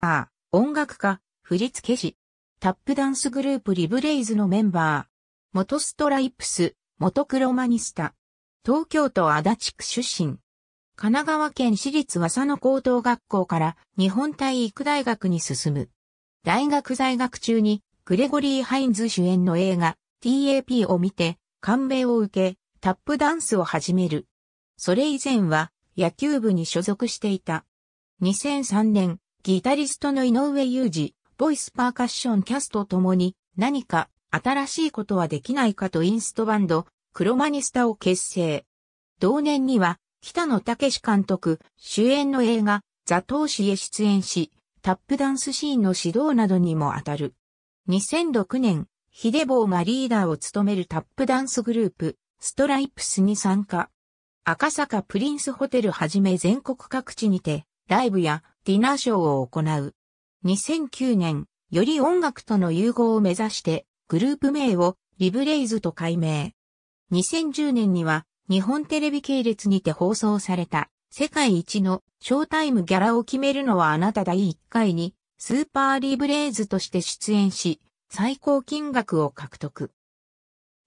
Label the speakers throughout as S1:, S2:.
S1: ー、音楽家、振付師、タップダンスグループリブレイズのメンバー、元ストライプス、元クロマニスタ、東京都足立区出身。神奈川県私立和佐野高等学校から日本体育大学に進む。大学在学中にグレゴリー・ハインズ主演の映画 TAP を見て感銘を受けタップダンスを始める。それ以前は野球部に所属していた。2003年ギタリストの井上裕二、ボイスパーカッションキャストともに何か新しいことはできないかとインストバンド、クロマニスタを結成。同年には、北野武監督、主演の映画、ザトウシへ出演し、タップダンスシーンの指導などにも当たる。2006年、ヒデボーがリーダーを務めるタップダンスグループ、ストライプスに参加。赤坂プリンスホテルはじめ全国各地にて、ライブやディナーショーを行う。2009年、より音楽との融合を目指して、グループ名をリブレイズと改名。2010年には、日本テレビ系列にて放送された、世界一のショータイムギャラを決めるのはあなた第1回に、スーパーリブレイズとして出演し、最高金額を獲得。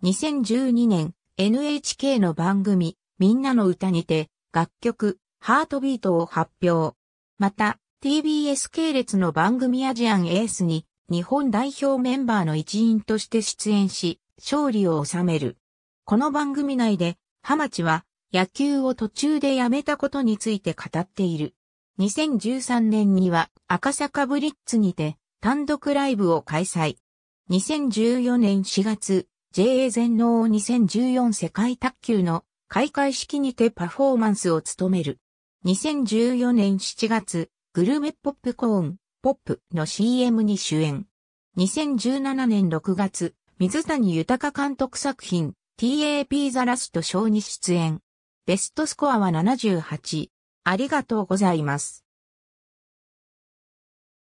S1: 2012年、NHK の番組、みんなの歌にて、楽曲、ハートビートを発表。また、TBS 系列の番組アジアンエースに日本代表メンバーの一員として出演し、勝利を収める。この番組内で、ハマチは野球を途中で辞めたことについて語っている。2013年には赤坂ブリッツにて単独ライブを開催。2014年4月、JA 全農2014世界卓球の開会式にてパフォーマンスを務める。2014年7月、グルメポップコーン、ポップの CM に主演。2017年6月、水谷豊監督作品、TAP ザラスト賞に出演。ベストスコアは78。ありがとうございます。